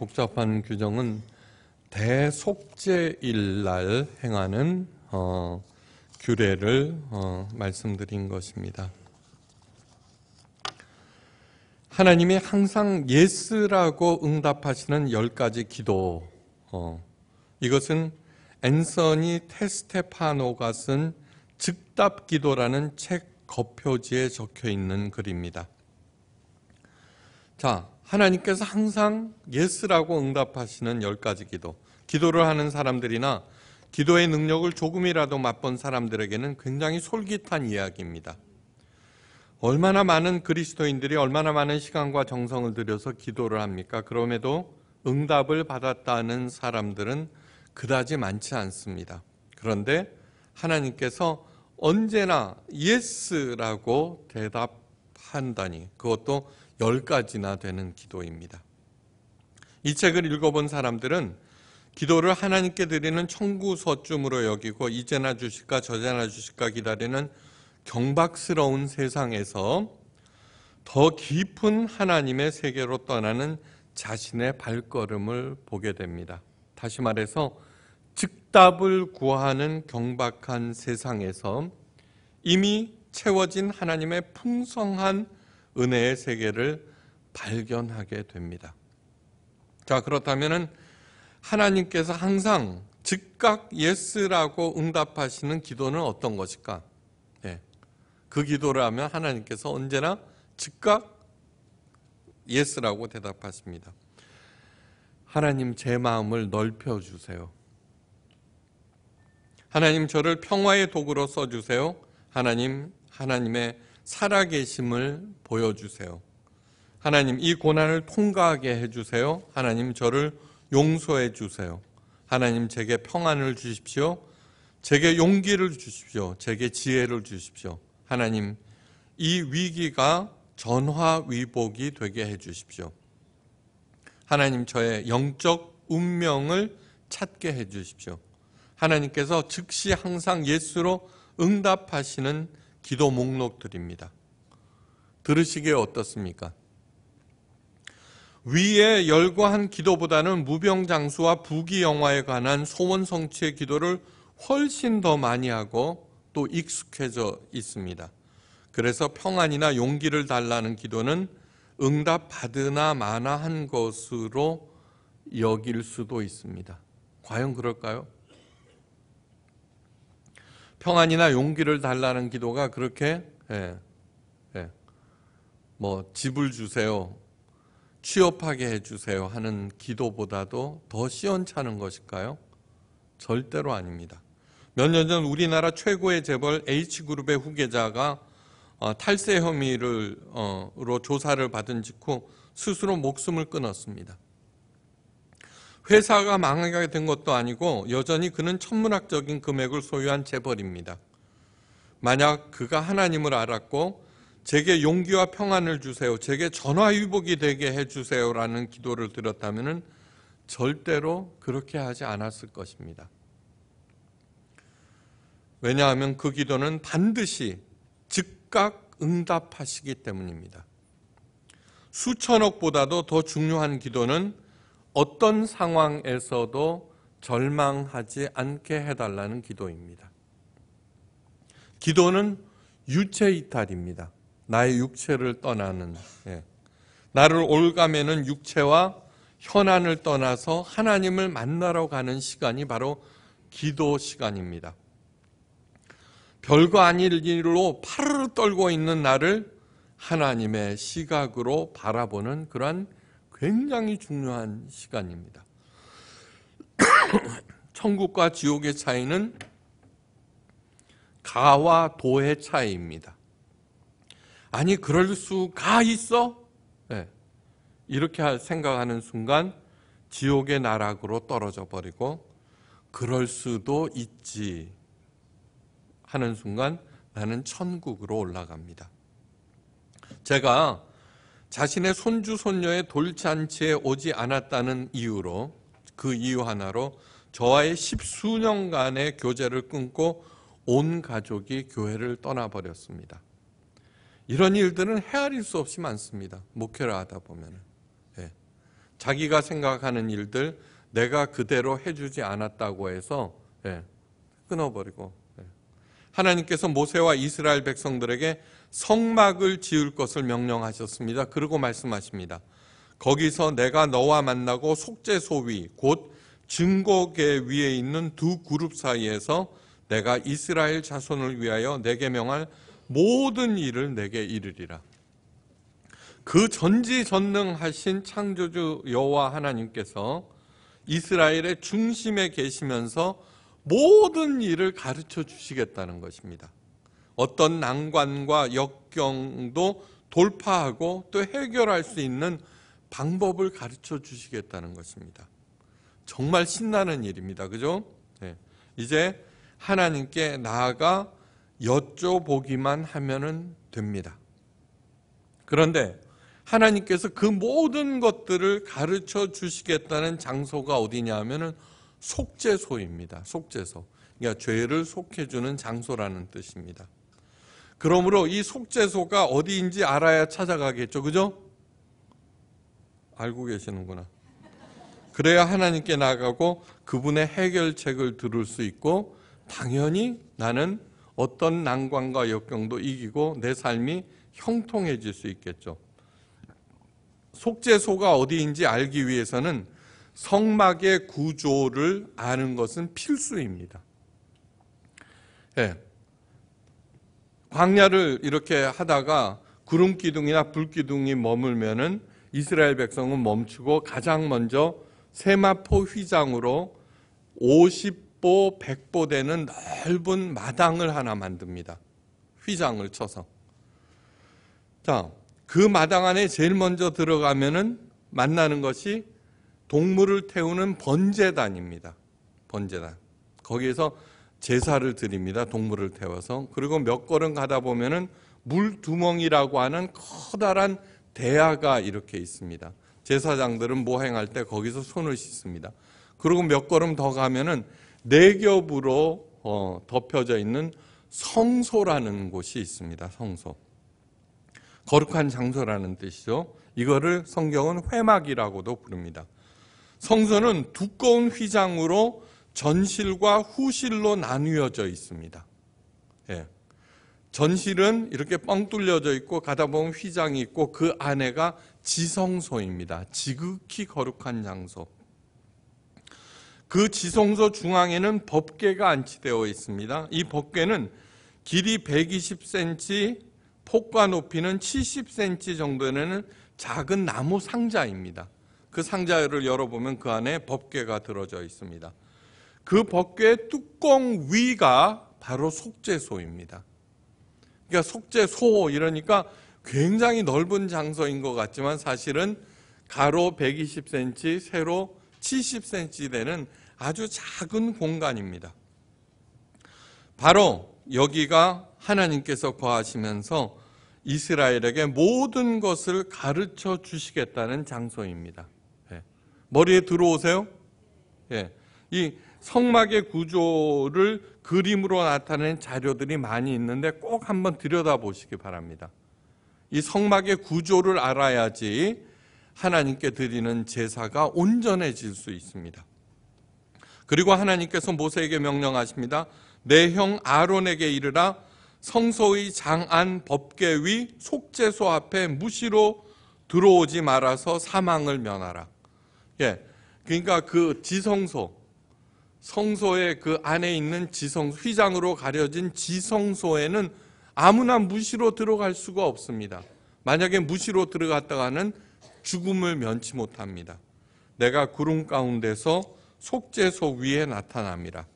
복잡한 규정은 대속제일 날 행하는 어, 규례를 어, 말씀드린 것입니다. 하나님이 항상 예스라고 응답하시는 열 가지 기도 어, 이것은 앤서니 테스테파노가 쓴 즉답 기도라는 책 겉표지에 적혀 있는 글입니다. 자, 하나님께서 항상 예스라고 응답하시는 열 가지 기도. 기도를 하는 사람들이나 기도의 능력을 조금이라도 맛본 사람들에게는 굉장히 솔깃한 이야기입니다. 얼마나 많은 그리스도인들이 얼마나 많은 시간과 정성을 들여서 기도를 합니까? 그럼에도 응답을 받았다는 사람들은 그다지 많지 않습니다. 그런데 하나님께서 언제나 예스라고 대답한다니 그것도 열가지나 되는 기도입니다. 이 책을 읽어본 사람들은 기도를 하나님께 드리는 청구서쯤으로 여기고 이제나 주실까 저제나 주실까 기다리는 경박스러운 세상에서 더 깊은 하나님의 세계로 떠나는 자신의 발걸음을 보게 됩니다. 다시 말해서 즉답을 구하는 경박한 세상에서 이미 채워진 하나님의 풍성한 은혜의 세계를 발견하게 됩니다. 자, 그렇다면은 하나님께서 항상 즉각 예스라고 응답하시는 기도는 어떤 것일까? 예. 그 기도를 하면 하나님께서 언제나 즉각 예스라고 대답하십니다. 하나님 제 마음을 넓혀 주세요. 하나님 저를 평화의 도구로 써 주세요. 하나님 하나님의 살아계심을 보여주세요. 하나님, 이 고난을 통과하게 해주세요. 하나님, 저를 용서해 주세요. 하나님, 제게 평안을 주십시오. 제게 용기를 주십시오. 제게 지혜를 주십시오. 하나님, 이 위기가 전화위복이 되게 해 주십시오. 하나님, 저의 영적 운명을 찾게 해 주십시오. 하나님께서 즉시 항상 예수로 응답하시는 기도 목록 들입니다 들으시기에 어떻습니까? 위에열거한 기도보다는 무병장수와 부귀영화에 관한 소원 성취의 기도를 훨씬 더 많이 하고 또 익숙해져 있습니다. 그래서 평안이나 용기를 달라는 기도는 응답 받으나 마나 한 것으로 여길 수도 있습니다. 과연 그럴까요? 평안이나 용기를 달라는 기도가 그렇게 예, 예, 뭐 집을 주세요, 취업하게 해주세요 하는 기도보다도 더 시원찮은 것일까요? 절대로 아닙니다. 몇 년 전 우리나라 최고의 재벌 H그룹의 후계자가 어, 탈세 혐의로 어, 조사를 받은 직후 스스로 목숨을 끊었습니다. 회사가 망하게 된 것도 아니고 여전히 그는 천문학적인 금액을 소유한 재벌입니다. 만약 그가 하나님을 알았고 제게 용기와 평안을 주세요. 제게 전화위복이 되게 해주세요. 라는 기도를 드렸다면 절대로 그렇게 하지 않았을 것입니다. 왜냐하면 그 기도는 반드시 즉각 응답하시기 때문입니다. 수천억보다도 더 중요한 기도는 어떤 상황에서도 절망하지 않게 해달라는 기도입니다. 기도는 유체 이탈입니다. 나의 육체를 떠나는 예. 나를 올가매는 육체와 현안을 떠나서 하나님을 만나러 가는 시간이 바로 기도 시간입니다. 별거 아닐 일로 파르르 떨고 있는 나를 하나님의 시각으로 바라보는 그러 굉장히 중요한 시간입니다. 천국과 지옥의 차이는 가와 도의 차이입니다. 아니 그럴 수 가 있어? 네. 이렇게 생각하는 순간 지옥의 나락으로 떨어져 버리고 그럴 수도 있지 하는 순간 나는 천국으로 올라갑니다. 제가 자신의 손주 손녀의 돌잔치에 오지 않았다는 이유로 그 이유 하나로 저와의 십수년간의 교제를 끊고 온 가족이 교회를 떠나버렸습니다. 이런 일들은 헤아릴 수 없이 많습니다. 목회를 하다 보면. 예. 자기가 생각하는 일들 내가 그대로 해주지 않았다고 해서 예. 끊어버리고. 예. 하나님께서 모세와 이스라엘 백성들에게 성막을 지을 것을 명령하셨습니다. 그리고 말씀하십니다. 거기서 내가 너와 만나고 속죄소위 곧 증거계 위에 있는 두 그룹 사이에서 내가 이스라엘 자손을 위하여 내게 명할 모든 일을 내게 이르리라. 그 전지전능하신 창조주 여호와 하나님께서 이스라엘의 중심에 계시면서 모든 일을 가르쳐 주시겠다는 것입니다. 어떤 난관과 역경도 돌파하고 또 해결할 수 있는 방법을 가르쳐 주시겠다는 것입니다. 정말 신나는 일입니다. 그죠? 네. 이제 하나님께 나아가 여쭤보기만 하면 됩니다. 그런데 하나님께서 그 모든 것들을 가르쳐 주시겠다는 장소가 어디냐 하면 속죄소입니다. 속죄소. 그러니까 죄를 속해 주는 장소라는 뜻입니다. 그러므로 이 속죄소가 어디인지 알아야 찾아가겠죠. 그죠? 알고 계시는구나. 그래야 하나님께 나가고 그분의 해결책을 들을 수 있고 당연히 나는 어떤 난관과 역경도 이기고 내 삶이 형통해질 수 있겠죠. 속죄소가 어디인지 알기 위해서는 성막의 구조를 아는 것은 필수입니다. 예, 광야를 이렇게 하다가 구름 기둥이나 불 기둥이 머물면은 이스라엘 백성은 멈추고 가장 먼저 세마포 휘장으로 50보 100보 되는 넓은 마당을 하나 만듭니다. 휘장을 쳐서. 자, 그 마당 안에 제일 먼저 들어가면은 만나는 것이 동물을 태우는 번제단입니다. 번제단. 거기에서 제사를 드립니다. 동물을 태워서. 그리고 몇 걸음 가다 보면은 물두멍이라고 하는 커다란 대야가 이렇게 있습니다. 제사장들은 모행할 뭐 때 거기서 손을 씻습니다. 그리고 몇 걸음 더 가면은 네 겹으로 어, 덮여져 있는 성소라는 곳이 있습니다. 성소. 거룩한 장소라는 뜻이죠. 이거를 성경은 회막이라고도 부릅니다. 성소는 두꺼운 휘장으로 전실과 후실로 나뉘어져 있습니다. 예. 전실은 이렇게 뻥 뚫려져 있고 가다 보면 휘장이 있고 그 안에가 지성소입니다. 지극히 거룩한 장소. 그 지성소 중앙에는 법계가 안치되어 있습니다. 이법계는 길이 120cm, 폭과 높이는 70cm 정도 되는 작은 나무 상자입니다. 그 상자를 열어보면 그 안에 법계가 들어져 있습니다. 그 법궤의 뚜껑 위가 바로 속죄소입니다. 그러니까 속죄소 이러니까 굉장히 넓은 장소인 것 같지만 사실은 가로 120cm, 세로 70cm 되는 아주 작은 공간입니다. 바로 여기가 하나님께서 거하시면서 이스라엘에게 모든 것을 가르쳐 주시겠다는 장소입니다. 예. 머리에 들어오세요? 예. 이 성막의 구조를 그림으로 나타낸 자료들이 많이 있는데 꼭 한번 들여다보시기 바랍니다. 이 성막의 구조를 알아야지 하나님께 드리는 제사가 온전해질 수 있습니다. 그리고 하나님께서 모세에게 명령하십니다. 내 형 아론에게 이르라 성소의 장안 법계 위 속죄소 앞에 무시로 들어오지 말아서 사망을 면하라. 예. 그러니까 그 지성소 성소의 그 안에 있는 지성 휘장으로 가려진 지성소에는 아무나 무시로 들어갈 수가 없습니다. 만약에 무시로 들어갔다가는 죽음을 면치 못합니다. 내가 구름 가운데서 속죄소 위에 나타납니다.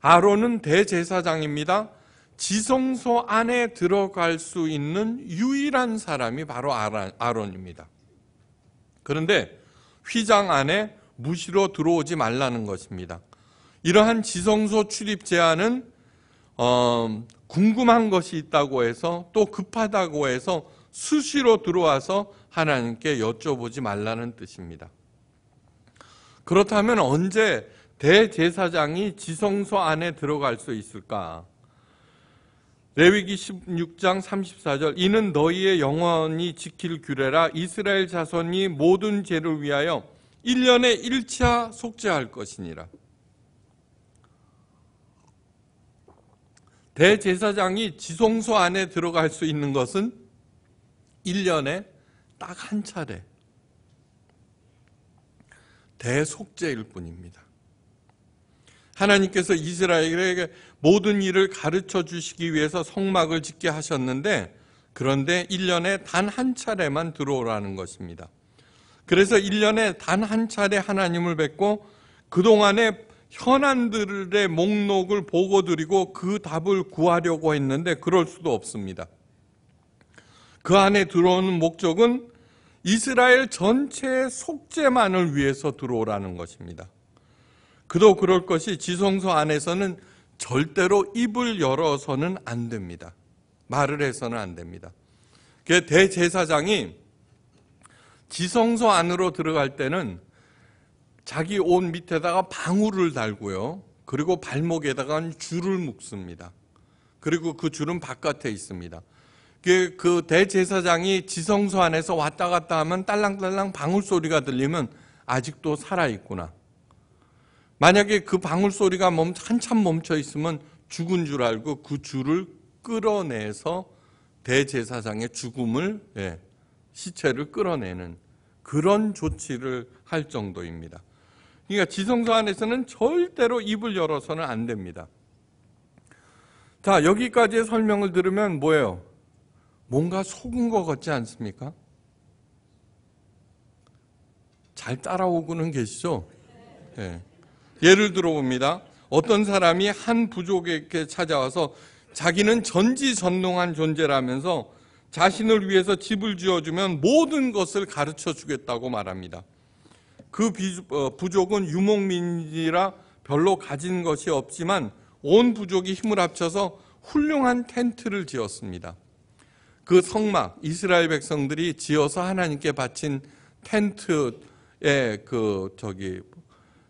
아론은 대제사장입니다. 지성소 안에 들어갈 수 있는 유일한 사람이 바로 아론입니다. 그런데 휘장 안에 무시로 들어오지 말라는 것입니다. 이러한 지성소 출입 제한은 어, 궁금한 것이 있다고 해서 또 급하다고 해서 수시로 들어와서 하나님께 여쭤보지 말라는 뜻입니다. 그렇다면 언제 대제사장이 지성소 안에 들어갈 수 있을까? 레위기 16장 34절 이는 너희의 영원히 지킬 규례라 이스라엘 자손이 모든 죄를 위하여 1년에1차 속죄할 것이니라. 대제사장이 지성소 안에 들어갈 수 있는 것은 1년에 딱 한 차례 대속죄일 뿐입니다. 하나님께서 이스라엘에게 모든 일을 가르쳐 주시기 위해서 성막을 짓게 하셨는데 그런데 1년에 단 한 차례만 들어오라는 것입니다. 그래서 1년에 단 한 차례 하나님을 뵙고 그동안의 현안들의 목록을 보고 드리고 그 답을 구하려고 했는데 그럴 수도 없습니다. 그 안에 들어오는 목적은 이스라엘 전체의 속죄만을 위해서 들어오라는 것입니다. 그도 그럴 것이 지성소 안에서는 절대로 입을 열어서는 안 됩니다. 말을 해서는 안 됩니다. 그 대제사장이 지성소 안으로 들어갈 때는 자기 옷 밑에다가 방울을 달고요. 그리고 발목에다가 줄을 묶습니다. 그리고 그 줄은 바깥에 있습니다. 그 대제사장이 지성소 안에서 왔다 갔다 하면 딸랑딸랑 방울 소리가 들리면 아직도 살아있구나. 만약에 그 방울 소리가 멈, 한참 멈춰 있으면 죽은 줄 알고 그 줄을 끌어내서 대제사장의 죽음을 예, 시체를 끌어내는 그런 조치를 할 정도입니다. 그러니까 지성소 안에서는 절대로 입을 열어서는 안 됩니다. 자, 여기까지의 설명을 들으면 뭐예요? 뭔가 속은 것 같지 않습니까? 잘 따라오고는 계시죠? 네. 예를 들어 봅니다. 어떤 사람이 한 부족에게 찾아와서 자기는 전지전능한 존재라면서 자신을 위해서 집을 지어주면 모든 것을 가르쳐 주겠다고 말합니다. 그 어, 부족은 유목민이라 별로 가진 것이 없지만 온 부족이 힘을 합쳐서 훌륭한 텐트를 지었습니다. 그 성막, 이스라엘 백성들이 지어서 하나님께 바친 텐트의 그, 저기,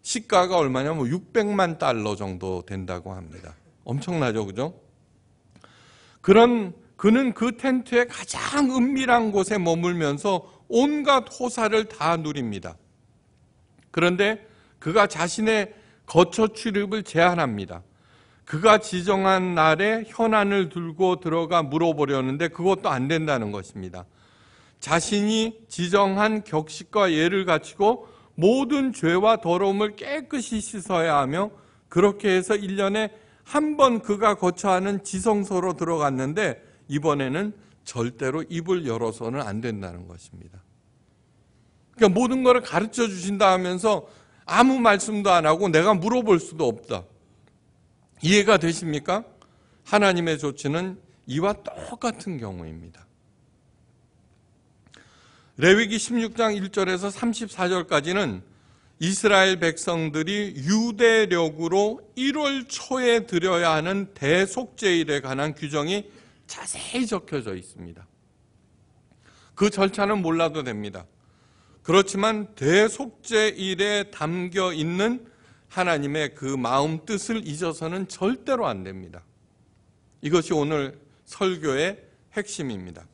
시가가 얼마냐면 600만 뭐 달러 정도 된다고 합니다. 엄청나죠, 그죠? 그런 그는 그 텐트의 가장 은밀한 곳에 머물면서 온갖 호사를 다 누립니다. 그런데 그가 자신의 거처 출입을 제한합니다. 그가 지정한 날에 현안을 들고 들어가 물어보려는데 그것도 안 된다는 것입니다. 자신이 지정한 격식과 예를 갖추고 모든 죄와 더러움을 깨끗이 씻어야 하며 그렇게 해서 1년에 한 번 그가 거처하는 지성소로 들어갔는데 이번에는 절대로 입을 열어서는 안 된다는 것입니다. 그러니까 모든 것 가르쳐 주신다 하면서 아무 말씀도 안 하고 내가 물어볼 수도 없다. 이해가 되십니까? 하나님의 조치는 이와 똑같은 경우입니다. 레위기 16장 1절에서 34절까지는 이스라엘 백성들이 유대력으로 1월 초에 드려야 하는 대속제일에 관한 규정이 자세히 적혀져 있습니다. 그 절차는 몰라도 됩니다. 그렇지만 대속죄 일에 담겨 있는 하나님의 그 마음 뜻을 잊어서는 절대로 안 됩니다. 이것이 오늘 설교의 핵심입니다.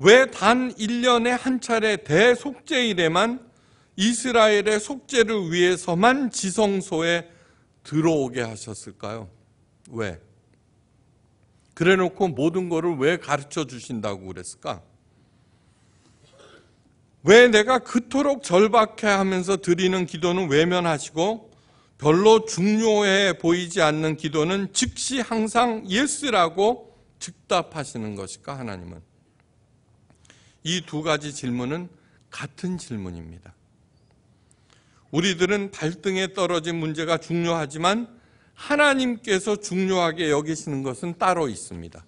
왜 단 1년에 한 차례 대속죄일에만 이스라엘의 속죄를 위해서만 지성소에 들어오게 하셨을까요? 왜? 그래 놓고 모든 것을 왜 가르쳐 주신다고 그랬을까? 왜 내가 그토록 절박해 하면서 드리는 기도는 외면하시고 별로 중요해 보이지 않는 기도는 즉시 항상 예스라고 즉답하시는 것일까 하나님은 이 두 가지 질문은 같은 질문입니다. 우리들은 발등에 떨어진 문제가 중요하지만 하나님께서 중요하게 여기시는 것은 따로 있습니다.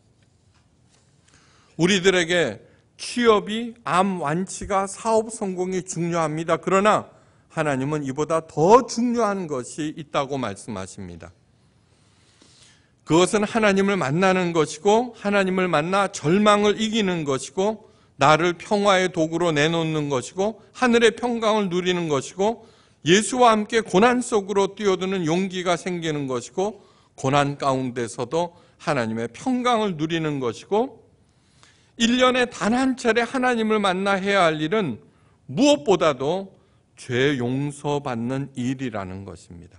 우리들에게 취업이 암 완치가 사업 성공이 중요합니다. 그러나 하나님은 이보다 더 중요한 것이 있다고 말씀하십니다. 그것은 하나님을 만나는 것이고 하나님을 만나 절망을 이기는 것이고 나를 평화의 도구로 내놓는 것이고 하늘의 평강을 누리는 것이고 예수와 함께 고난 속으로 뛰어드는 용기가 생기는 것이고 고난 가운데서도 하나님의 평강을 누리는 것이고 1년에 단 한 차례 하나님을 만나 해야 할 일은 무엇보다도 죄 용서받는 일이라는 것입니다.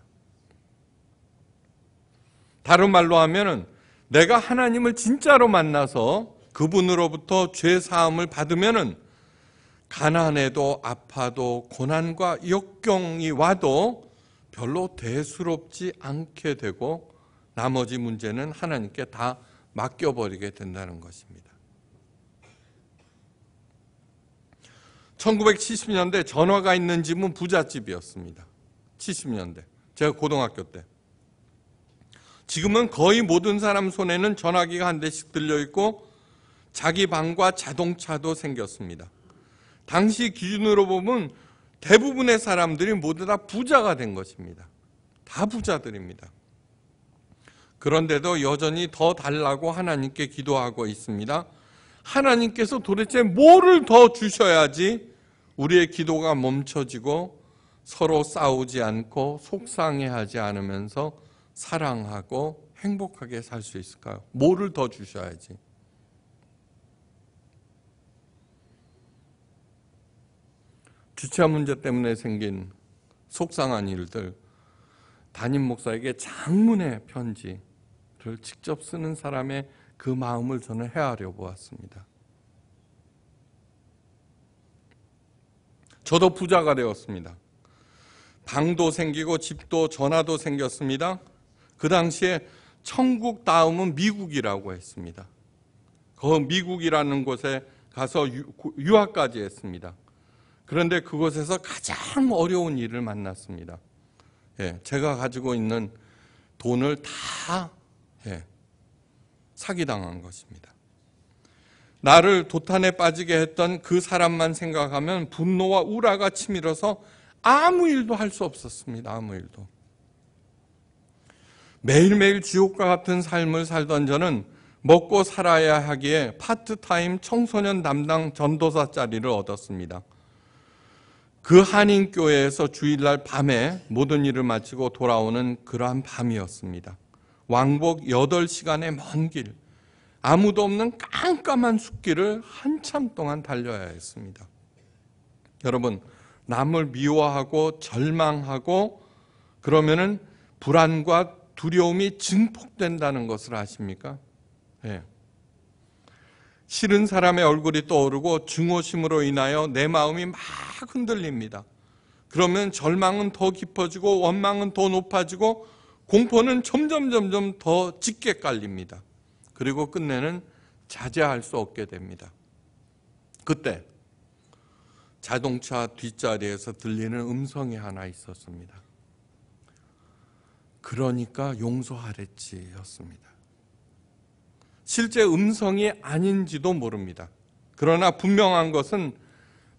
다른 말로 하면은 내가 하나님을 진짜로 만나서 그분으로부터 죄 사함을 받으면은 가난해도 아파도 고난과 역경이 와도 별로 대수롭지 않게 되고 나머지 문제는 하나님께 다 맡겨버리게 된다는 것입니다. 1970년대 전화가 있는 집은 부잣집이었습니다. 70년대. 제가 고등학교 때. 지금은 거의 모든 사람 손에는 전화기가 한 대씩 들려 있고 자기 방과 자동차도 생겼습니다. 당시 기준으로 보면 대부분의 사람들이 모두 다 부자가 된 것입니다. 다 부자들입니다. 그런데도 여전히 더 달라고 하나님께 기도하고 있습니다. 하나님께서 도대체 뭐를 더 주셔야지 우리의 기도가 멈춰지고 서로 싸우지 않고 속상해하지 않으면서 사랑하고 행복하게 살 수 있을까요? 뭐를 더 주셔야지? 주차 문제 때문에 생긴 속상한 일들 담임 목사에게 장문의 편지를 직접 쓰는 사람의 그 마음을 저는 헤아려 보았습니다. 저도 부자가 되었습니다. 방도 생기고 집도 전화도 생겼습니다. 그 당시에 천국 다음은 미국이라고 했습니다. 그 미국이라는 곳에 가서 유학까지 했습니다. 그런데 그곳에서 가장 어려운 일을 만났습니다. 예, 제가 가지고 있는 돈을 다 예, 사기당한 것입니다. 나를 도탄에 빠지게 했던 그 사람만 생각하면 분노와 우라가 치밀어서 아무 일도 할 수 없었습니다. 아무 일도. 매일매일 지옥과 같은 삶을 살던 저는 먹고 살아야 하기에 파트타임 청소년 담당 전도사 자리를 얻었습니다. 그 한인교회에서 주일날 밤에 모든 일을 마치고 돌아오는 그러한 밤이었습니다. 왕복 8시간의 먼 길, 아무도 없는 깜깜한 숲길을 한참 동안 달려야 했습니다. 여러분, 남을 미워하고 절망하고 그러면은 불안과 두려움이 증폭된다는 것을 아십니까? 예. 네. 싫은 사람의 얼굴이 떠오르고 증오심으로 인하여 내 마음이 막 흔들립니다. 그러면 절망은 더 깊어지고 원망은 더 높아지고 공포는 점점 점점 더 짙게 깔립니다. 그리고 끝내는 자제할 수 없게 됩니다. 그때 자동차 뒷자리에서 들리는 음성이 하나 있었습니다. 그러니까 용서하랬지였습니다. 실제 음성이 아닌지도 모릅니다. 그러나 분명한 것은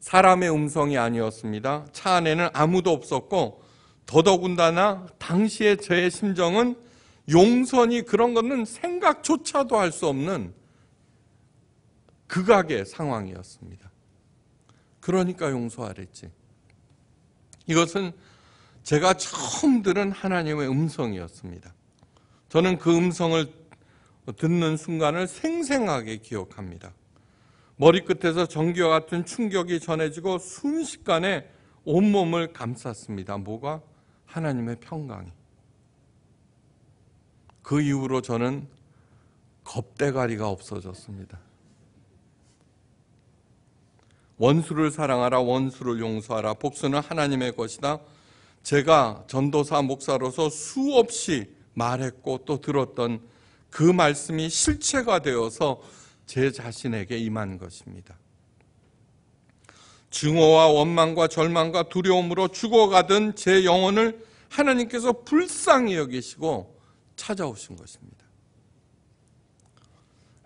사람의 음성이 아니었습니다. 차 안에는 아무도 없었고 더더군다나 당시에 저의 심정은 용선이 그런 것은 생각조차도 할 수 없는 극악의 상황이었습니다. 그러니까 용서하랬지. 이것은 제가 처음 들은 하나님의 음성이었습니다. 저는 그 음성을 듣는 순간을 생생하게 기억합니다. 머리끝에서 전기와 같은 충격이 전해지고 순식간에 온몸을 감쌌습니다. 뭐가? 하나님의 평강이. 그 이후로 저는 겁대가리가 없어졌습니다. 원수를 사랑하라, 원수를 용서하라, 복수는 하나님의 것이다. 제가 전도사 목사로서 수없이 말했고 또 들었던 그 말씀이 실체가 되어서 제 자신에게 임한 것입니다. 증오와 원망과 절망과 두려움으로 죽어가던 제 영혼을 하나님께서 불쌍히 여기시고 찾아오신 것입니다.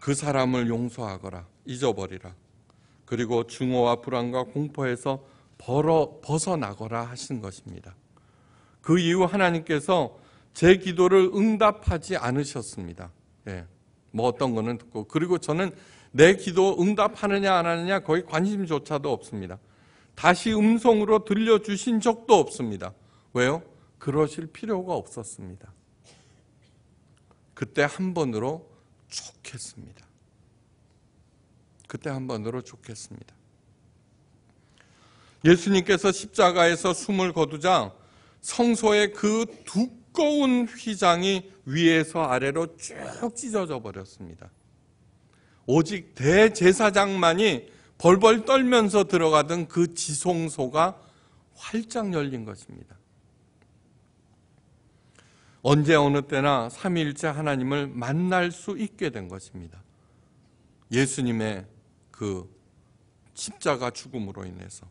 그 사람을 용서하거라, 잊어버리라. 그리고 증오와 불안과 공포에서 벌어, 벗어나거라 하신 것입니다. 그 이후 하나님께서 제 기도를 응답하지 않으셨습니다. 예. 뭐 어떤 거는 듣고 그리고 저는 내 기도 응답하느냐 안 하느냐 거의 관심조차도 없습니다. 다시 음성으로 들려주신 적도 없습니다. 왜요? 그러실 필요가 없었습니다. 그때 한 번으로 좋겠습니다. 그때 한 번으로 좋겠습니다. 예수님께서 십자가에서 숨을 거두자 성소의 그두 두꺼운 휘장이 위에서 아래로 쭉 찢어져 버렸습니다. 오직 대제사장만이 벌벌 떨면서 들어가던 그 지송소가 활짝 열린 것입니다. 언제 어느 때나 삼일체 하나님을 만날 수 있게 된 것입니다. 예수님의 그 십자가 죽음으로 인해서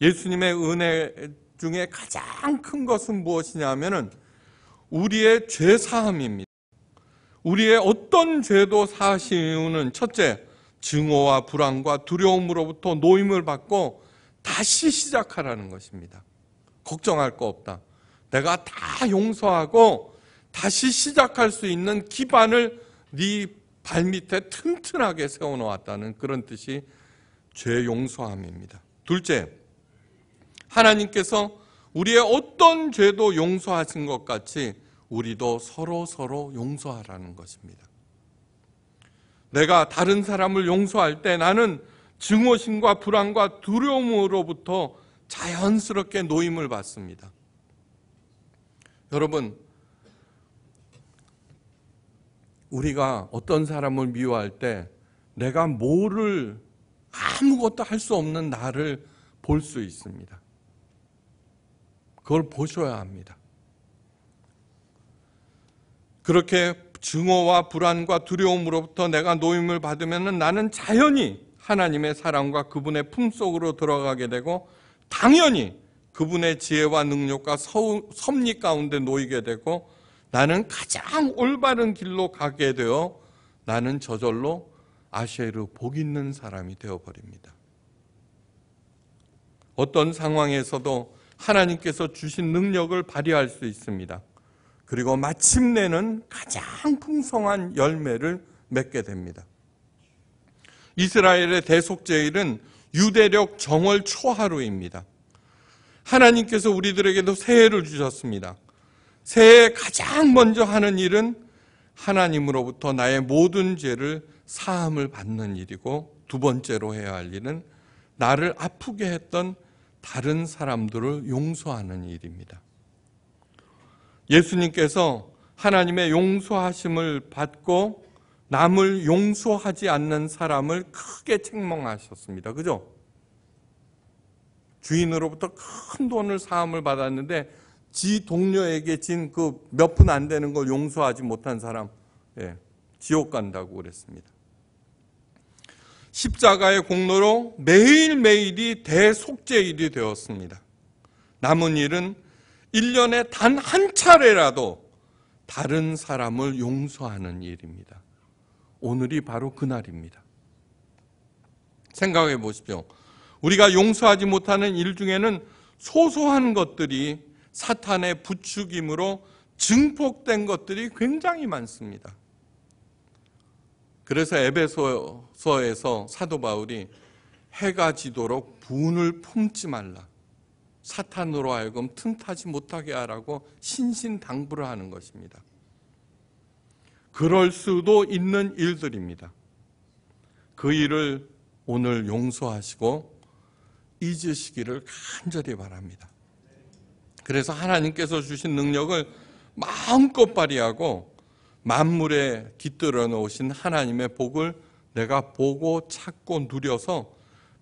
예수님의 은혜 중에 가장 큰 것은 무엇이냐면은 하 우리의 죄 사함입니다. 우리의 어떤 죄도 사시우는 첫째 증오와 불안과 두려움으로부터 노임을 받고 다시 시작하라는 것입니다. 걱정할 거 없다. 내가 다 용서하고 다시 시작할 수 있는 기반을 네 발밑에 튼튼하게 세워놓았다는 그런 뜻이 죄 용서함입니다. 둘째, 하나님께서 우리의 어떤 죄도 용서하신 것 같이 우리도 서로 서로 용서하라는 것입니다. 내가 다른 사람을 용서할 때 나는 증오심과 불안과 두려움으로부터 자연스럽게 노임을 받습니다. 여러분, 우리가 어떤 사람을 미워할 때 내가 뭐를 아무것도 할 수 없는 나를 볼 수 있습니다. 그걸 보셔야 합니다. 그렇게 증오와 불안과 두려움으로부터 내가 노임을 받으면 나는 자연히 하나님의 사랑과 그분의 품속으로 들어가게 되고 당연히 그분의 지혜와 능력과 서 섭리 가운데 놓이게 되고 나는 가장 올바른 길로 가게 되어 나는 저절로 아시르복 있는 사람이 되어버립니다. 어떤 상황에서도 하나님께서 주신 능력을 발휘할 수 있습니다. 그리고 마침내는 가장 풍성한 열매를 맺게 됩니다. 이스라엘의 대속제일은 유대력 정월 초하루입니다. 하나님께서 우리들에게도 새해를 주셨습니다. 새해 가장 먼저 하는 일은 하나님으로부터 나의 모든 죄를 사함을 받는 일이고 두 번째로 해야 할 일은 나를 아프게 했던 다른 사람들을 용서하는 일입니다. 예수님께서 하나님의 용서하심을 받고 남을 용서하지 않는 사람을 크게 책망하셨습니다. 그죠? 주인으로부터 큰 돈을 사함을 받았는데 지 동료에게 진 그몇푼 안 되는 걸 용서하지 못한 사람 예, 지옥 간다고 그랬습니다. 십자가의 공로로 매일매일이 대속제일이 되었습니다. 남은 일은 1년에 단 한 차례라도 다른 사람을 용서하는 일입니다. 오늘이 바로 그날입니다. 생각해 보십시오. 우리가 용서하지 못하는 일 중에는 소소한 것들이 사탄의 부추김으로 증폭된 것들이 굉장히 많습니다. 그래서 에베소서에서 사도 바울이 해가 지도록 분을 품지 말라. 사탄으로 하여금 틈타지 못하게 하라고 신신당부를 하는 것입니다. 그럴 수도 있는 일들입니다. 그 일을 오늘 용서하시고 잊으시기를 간절히 바랍니다. 그래서 하나님께서 주신 능력을 마음껏 발휘하고 만물에 깃들어 놓으신 하나님의 복을 내가 보고 찾고 누려서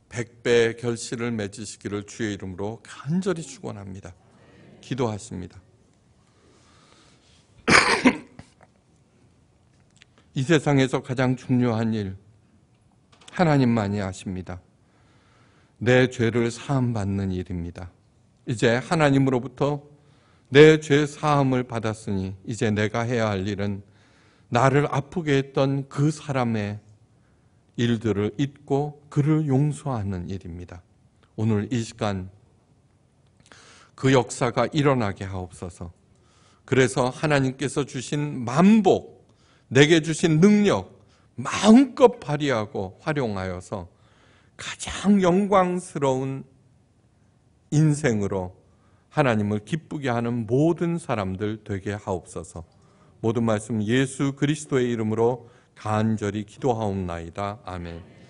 백배 결실을 맺으시기를 주의 이름으로 간절히 축원합니다. 기도하십니다. 이 세상에서 가장 중요한 일 하나님만이 아십니다. 내 죄를 사함 받는 일입니다. 이제 하나님으로부터 내 죄 사함을 받았으니 이제 내가 해야 할 일은 나를 아프게 했던 그 사람의 일들을 잊고 그를 용서하는 일입니다. 오늘 이 시간 그 역사가 일어나게 하옵소서. 그래서 하나님께서 주신 만복, 내게 주신 능력, 마음껏 발휘하고 활용하여서 가장 영광스러운 인생으로 하나님을 기쁘게 하는 모든 사람들 되게 하옵소서. 모든 말씀 예수 그리스도의 이름으로 간절히 기도하옵나이다. 아멘.